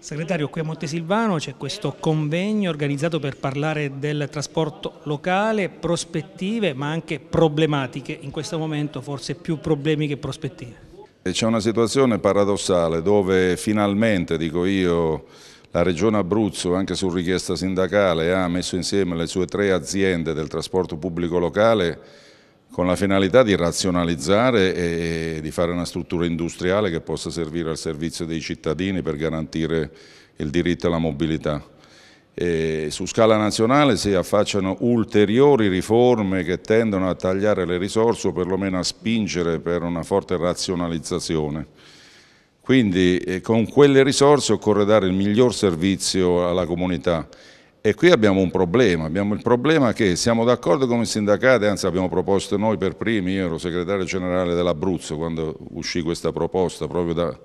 Segretario, qui a Montesilvano c'è questo convegno organizzato per parlare del trasporto locale, prospettive ma anche problematiche, in questo momento forse più problemi che prospettive. C'è una situazione paradossale dove finalmente, dico io, la Regione Abruzzo, anche su richiesta sindacale, ha messo insieme le sue tre aziende del trasporto pubblico locale con la finalità di razionalizzare e di fare una struttura industriale che possa servire al servizio dei cittadini per garantire il diritto alla mobilità. E su scala nazionale si affacciano ulteriori riforme che tendono a tagliare le risorse o perlomeno a spingere per una forte razionalizzazione. Quindi eh, con quelle risorse occorre dare il miglior servizio alla comunità e qui abbiamo un problema, abbiamo il problema che siamo d'accordo come sindacati, anzi abbiamo proposto noi per primi, io ero segretario generale dell'Abruzzo quando uscì questa proposta proprio da,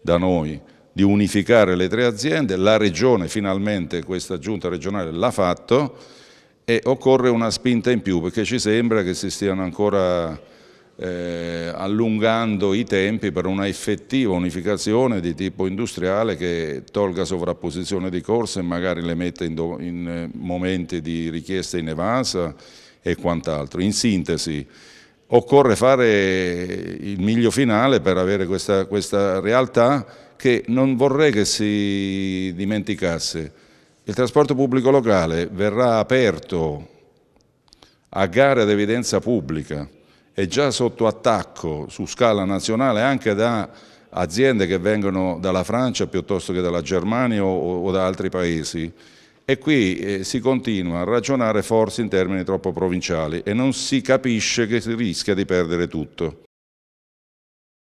da noi, di unificare le tre aziende, la regione finalmente, questa giunta regionale l'ha fatto e occorre una spinta in più perché ci sembra che si stiano ancora eh, allungando i tempi per una effettiva unificazione di tipo industriale che tolga sovrapposizione di corse e magari le metta in, in eh, momenti di richiesta in avanza e quant'altro. In sintesi, occorre fare il miglio finale per avere questa, questa realtà che non vorrei che si dimenticasse. Il trasporto pubblico locale verrà aperto a gare ad evidenza pubblica, è già sotto attacco su scala nazionale anche da aziende che vengono dalla Francia piuttosto che dalla Germania o, o da altri paesi. E qui eh, si continua a ragionare forse in termini troppo provinciali e non si capisce che si rischia di perdere tutto.